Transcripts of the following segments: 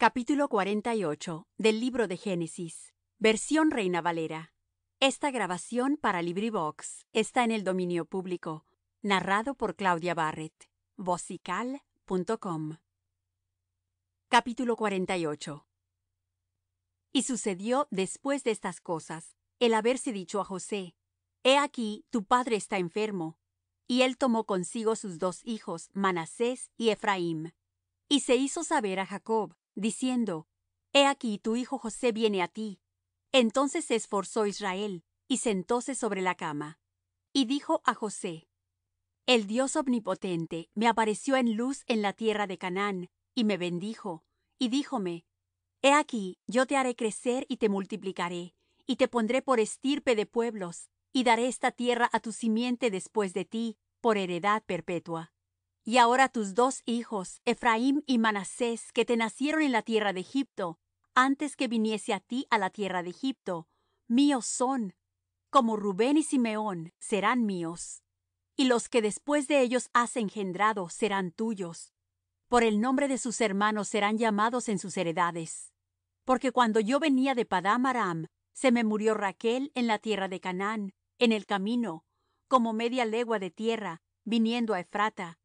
capítulo 48 del libro de Génesis, versión Reina Valera. Esta grabación para LibriVox está en el dominio público, narrado por Claudia Barrett, vocical.com. Capítulo 48 Y sucedió después de estas cosas, el haberse dicho a José, He aquí, tu padre está enfermo. Y él tomó consigo sus dos hijos, Manasés y Efraín. y se hizo saber a Jacob, diciendo he aquí tu hijo josé viene á ti entonces se esforzó israel y sentóse sobre la cama y dijo á josé el dios omnipotente me apareció en luz en la tierra de canaán y me bendijo y díjome he aquí yo te haré crecer y te multiplicaré y te pondré por estirpe de pueblos y daré esta tierra á tu simiente después de ti por heredad perpetua y ahora tus dos hijos, Ephraim y Manasés, que te nacieron en la tierra de Egipto, antes que viniese a ti a la tierra de Egipto, míos son, como Rubén y Simeón serán míos, y los que después de ellos has engendrado serán tuyos. Por el nombre de sus hermanos serán llamados en sus heredades. Porque cuando yo venía de Padam Aram, se me murió Raquel en la tierra de Canaán, en el camino, como media legua de tierra, viniendo a Efrata,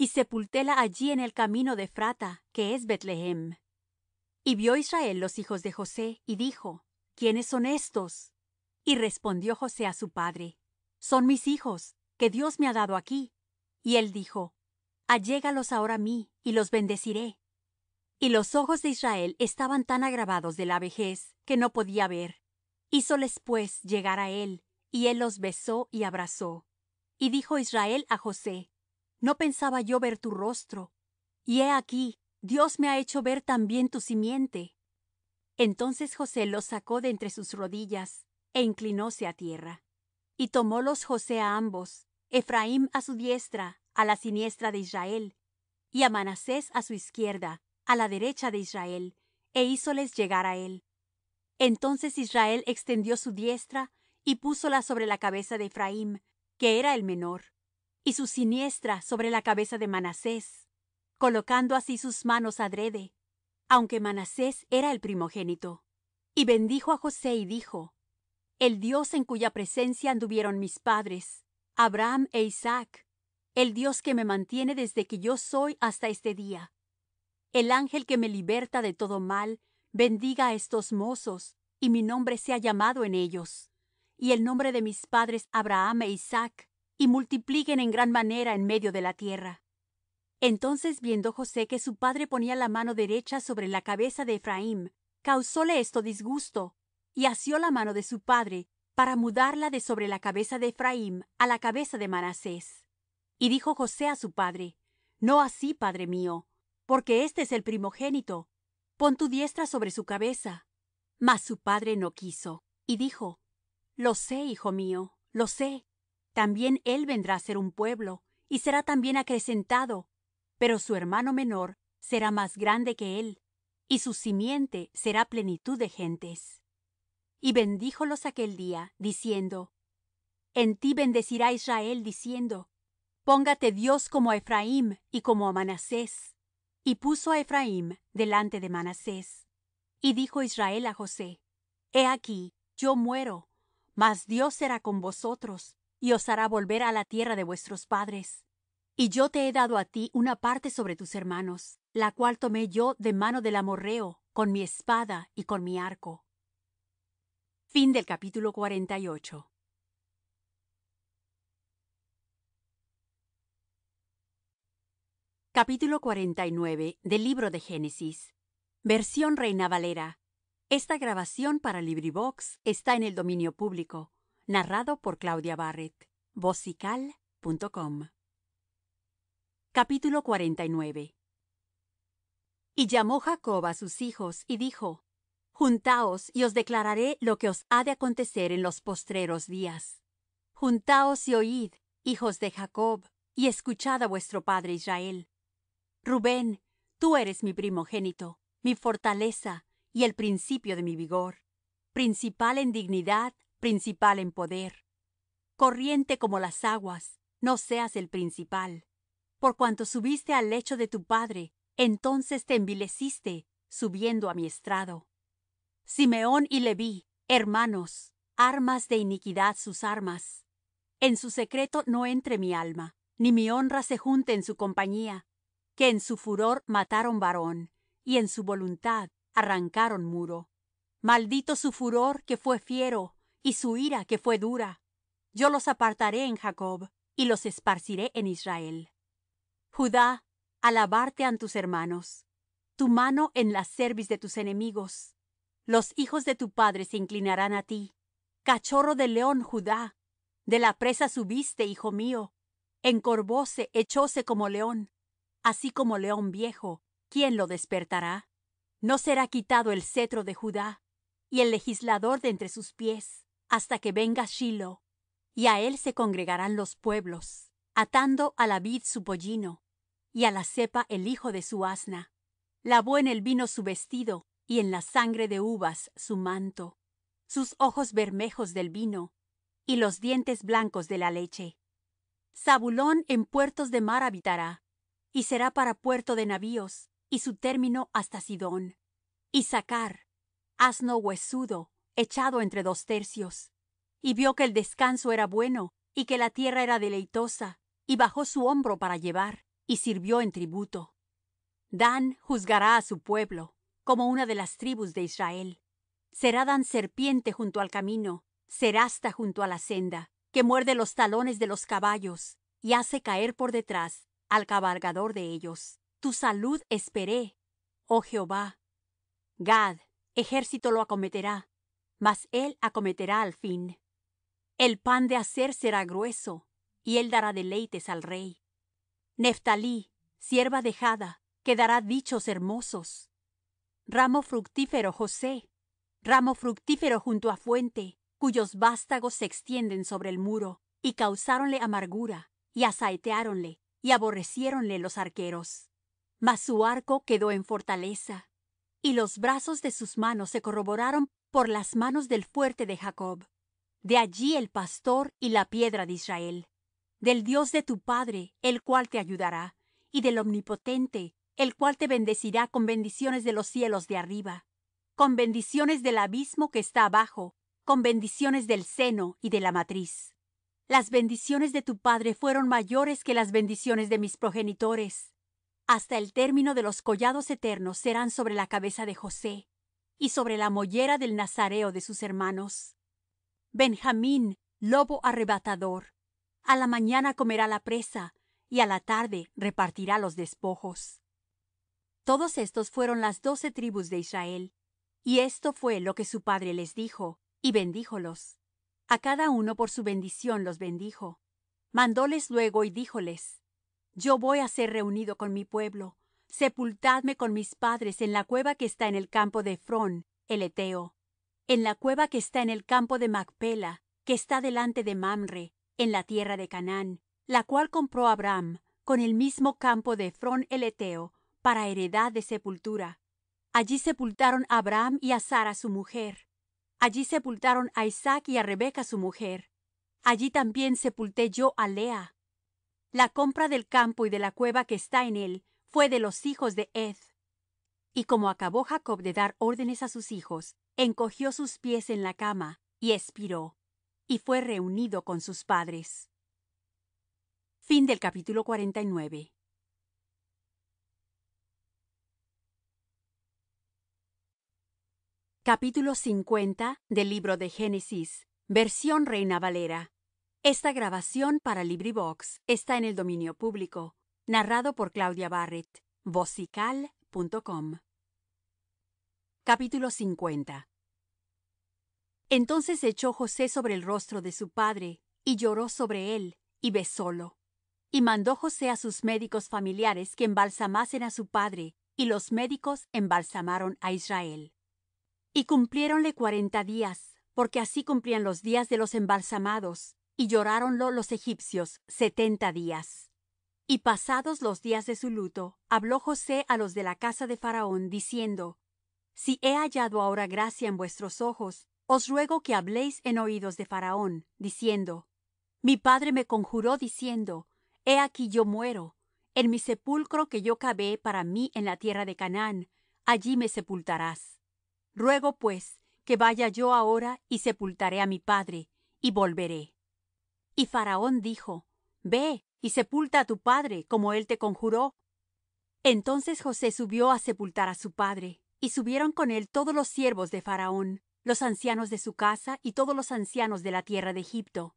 y sepultéla allí en el camino de frata que es beth y vió israel los hijos de josé y dijo quiénes son estos? y respondió josé á su padre son mis hijos que dios me ha dado aquí y él dijo allégalos ahora á mí y los bendeciré y los ojos de israel estaban tan agravados de la vejez que no podía ver hízoles pues llegar á él y él los besó y abrazó y dijo israel á josé no pensaba yo ver tu rostro y he aquí dios me ha hecho ver también tu simiente entonces josé los sacó de entre sus rodillas e inclinóse á tierra y tomólos josé á ambos ephraim á su diestra á la siniestra de israel y á manasés á su izquierda á la derecha de israel e hízoles llegar á él entonces israel extendió su diestra y púsola sobre la cabeza de ephraim que era el menor y su siniestra sobre la cabeza de manasés colocando así sus manos adrede aunque manasés era el primogénito y bendijo a josé y dijo el dios en cuya presencia anduvieron mis padres abraham é e isaac el dios que me mantiene desde que yo soy hasta este día el ángel que me liberta de todo mal bendiga a estos mozos y mi nombre sea llamado en ellos y el nombre de mis padres abraham é e isaac y multipliquen en gran manera en medio de la tierra entonces viendo josé que su padre ponía la mano derecha sobre la cabeza de ephraim causóle esto disgusto y asió la mano de su padre para mudarla de sobre la cabeza de ephraim a la cabeza de manasés y dijo josé a su padre no así padre mío porque éste es el primogénito pon tu diestra sobre su cabeza mas su padre no quiso y dijo lo sé hijo mío lo sé también él vendrá a ser un pueblo y será también acrecentado pero su hermano menor será más grande que él y su simiente será plenitud de gentes y bendíjolos aquel día diciendo en ti bendecirá israel diciendo póngate dios como a ephraim y como a manasés y puso a ephraim delante de manasés y dijo israel a josé he aquí yo muero mas dios será con vosotros y os hará volver a la tierra de vuestros padres y yo te he dado a ti una parte sobre tus hermanos la cual tomé yo de mano del amorreo con mi espada y con mi arco fin del capítulo 48. capítulo 49 del libro de Génesis, versión Reina Valera. Esta grabación para LibriVox está en el dominio público por Claudia y llamó jacob a sus hijos y dijo juntaos y os declararé lo que os ha de acontecer en los postreros días juntaos y oid hijos de jacob y escuchad a vuestro padre israel rubén tú eres mi primogénito mi fortaleza y el principio de mi vigor principal en dignidad principal en poder corriente como las aguas no seas el principal por cuanto subiste al lecho de tu padre entonces te envileciste subiendo á mi estrado simeón y leví hermanos armas de iniquidad sus armas en su secreto no entre mi alma ni mi honra se junte en su compañía que en su furor mataron varón y en su voluntad arrancaron muro maldito su furor que fué fiero y su ira que fué dura yo los apartaré en jacob y los esparciré en israel judá alabarte han tus hermanos tu mano en la cerviz de tus enemigos los hijos de tu padre se inclinarán á ti cachorro de león judá de la presa subiste hijo mío encorvóse echóse como león así como león viejo quién lo despertará no será quitado el cetro de judá y el legislador de entre sus pies hasta que venga shiloh y á él se congregarán los pueblos atando á la vid su pollino y á la cepa el hijo de su asna lavó en el vino su vestido y en la sangre de uvas su manto sus ojos bermejos del vino y los dientes blancos de la leche zabulón en puertos de mar habitará y será para puerto de navíos y su término hasta sidón Y sacar, asno huesudo echado entre dos tercios y vio que el descanso era bueno y que la tierra era deleitosa y bajó su hombro para llevar y sirvió en tributo dan juzgará a su pueblo como una de las tribus de israel será dan serpiente junto al camino serasta junto a la senda que muerde los talones de los caballos y hace caer por detrás al cabalgador de ellos tu salud esperé oh jehová gad ejército lo acometerá mas él acometerá al fin el pan de hacer será grueso y él dará deleites al rey nephtalí sierva dejada quedará dichos hermosos ramo fructífero josé ramo fructífero junto á fuente cuyos vástagos se extienden sobre el muro y causáronle amargura y asaeteáronle y aborreciéronle los arqueros mas su arco quedó en fortaleza y los brazos de sus manos se corroboraron por las manos del fuerte de jacob de allí el pastor y la piedra de israel del dios de tu padre el cual te ayudará y del omnipotente el cual te bendecirá con bendiciones de los cielos de arriba con bendiciones del abismo que está abajo con bendiciones del seno y de la matriz las bendiciones de tu padre fueron mayores que las bendiciones de mis progenitores hasta el término de los collados eternos serán sobre la cabeza de josé y sobre la mollera del nazareo de sus hermanos benjamín lobo arrebatador a la mañana comerá la presa y á la tarde repartirá los despojos todos estos fueron las doce tribus de israel y esto fué lo que su padre les dijo y bendíjolos a cada uno por su bendición los bendijo mandóles luego y díjoles yo voy a ser reunido con mi pueblo sepultadme con mis padres en la cueva que está en el campo de ephrón el hetheo en la cueva que está en el campo de macpela que está delante de mamre en la tierra de canaán la cual compró abraham con el mismo campo de ephrón el hetheo para heredad de sepultura allí sepultaron á abraham y á sara su mujer allí sepultaron á isaac y á rebeca su mujer allí también sepulté yo a lea la compra del campo y de la cueva que está en él fue de los hijos de Ed, y como acabó jacob de dar órdenes a sus hijos encogió sus pies en la cama y expiró, y fue reunido con sus padres Fin y Capítulo 50 del libro de Génesis, versión Reina Valera. Esta grabación para LibriVox está en el dominio público por Claudia entonces echó josé sobre el rostro de su padre y lloró sobre él y besólo y mandó josé a sus médicos familiares que embalsamasen a su padre y los médicos embalsamaron a israel y cumpliéronle cuarenta días porque así cumplían los días de los embalsamados y lloráronlo los egipcios setenta días y pasados los días de su luto habló josé á los de la casa de faraón diciendo si he hallado ahora gracia en vuestros ojos os ruego que habléis en oídos de faraón diciendo mi padre me conjuró diciendo he aquí yo muero en mi sepulcro que yo cavé para mí en la tierra de canaán allí me sepultarás ruego pues que vaya yo ahora y sepultaré á mi padre y volveré y faraón dijo ve y sepulta á tu padre, como él te conjuró. Entonces José subió á sepultar á su padre, y subieron con él todos los siervos de Faraón, los ancianos de su casa y todos los ancianos de la tierra de Egipto,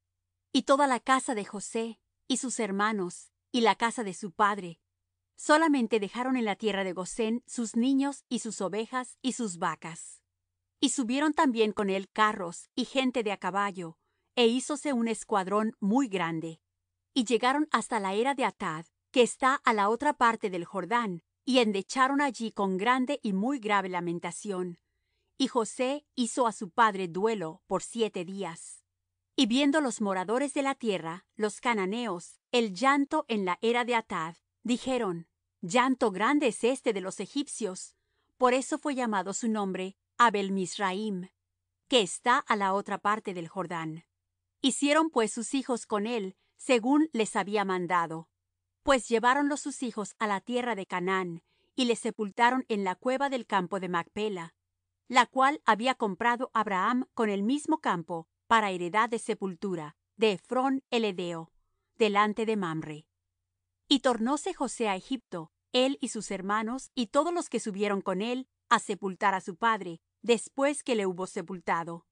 y toda la casa de José, y sus hermanos, y la casa de su padre. Solamente dejaron en la tierra de Gosén sus niños y sus ovejas y sus vacas. Y subieron también con él carros y gente de a caballo, e hízose un escuadrón muy grande y llegaron hasta la era de atad que está á la otra parte del jordán y endecharon allí con grande y muy grave lamentación y josé hizo á su padre duelo por siete días y viendo los moradores de la tierra los cananeos el llanto en la era de atad dijeron llanto grande es este de los egipcios por eso fué llamado su nombre abel misraim que está á la otra parte del jordán hicieron pues sus hijos con él según les había mandado pues lleváronlos sus hijos á la tierra de canaán y le sepultaron en la cueva del campo de macpela la cual había comprado abraham con el mismo campo para heredad de sepultura de ephrón el hedeo delante de mamre y tornóse josé á egipto él y sus hermanos y todos los que subieron con él a sepultar á su padre después que le hubo sepultado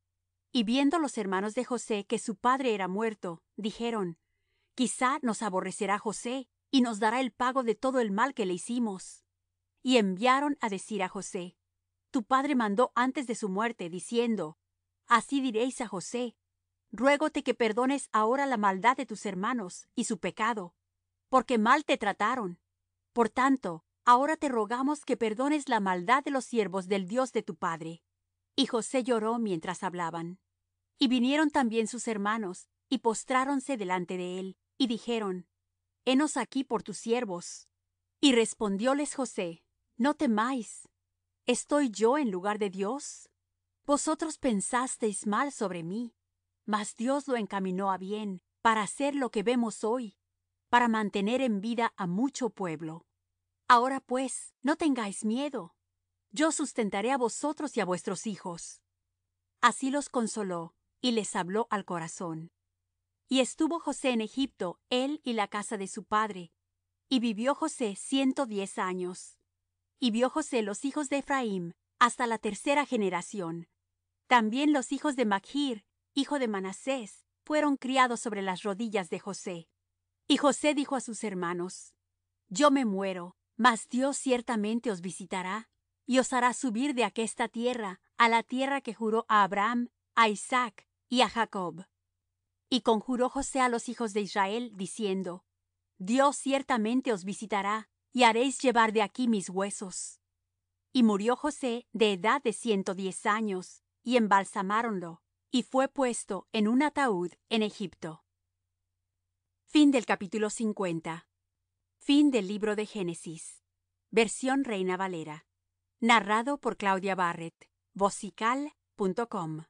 y viendo los hermanos de josé que su padre era muerto dijeron quizá nos aborrecerá josé y nos dará el pago de todo el mal que le hicimos y enviaron á decir á josé tu padre mandó antes de su muerte diciendo así diréis á josé ruégote que perdones ahora la maldad de tus hermanos y su pecado porque mal te trataron por tanto ahora te rogamos que perdones la maldad de los siervos del dios de tu padre y josé lloró mientras hablaban y vinieron también sus hermanos y postráronse delante de él y dijeron henos aquí por tus siervos y respondióles josé no temáis estoy yo en lugar de dios vosotros pensasteis mal sobre mí mas dios lo encaminó a bien para hacer lo que vemos hoy para mantener en vida a mucho pueblo ahora pues no tengáis miedo yo sustentaré a vosotros y a vuestros hijos así los consoló y les habló al corazón y estuvo josé en egipto él y la casa de su padre y vivió josé ciento diez años y vió josé los hijos de ephraim hasta la tercera generación también los hijos de machir hijo de manasés fueron criados sobre las rodillas de josé y josé dijo á sus hermanos yo me muero mas dios ciertamente os visitará y os hará subir de aquesta tierra á la tierra que juró á abraham á isaac y á jacob y conjuró josé a los hijos de israel diciendo dios ciertamente os visitará y haréis llevar de aquí mis huesos y murió josé de edad de ciento diez años y embalsamáronlo y fué puesto en un ataúd en egipto fin fin del del capítulo libro de génesis versión reina valera narrado por claudia vocical.com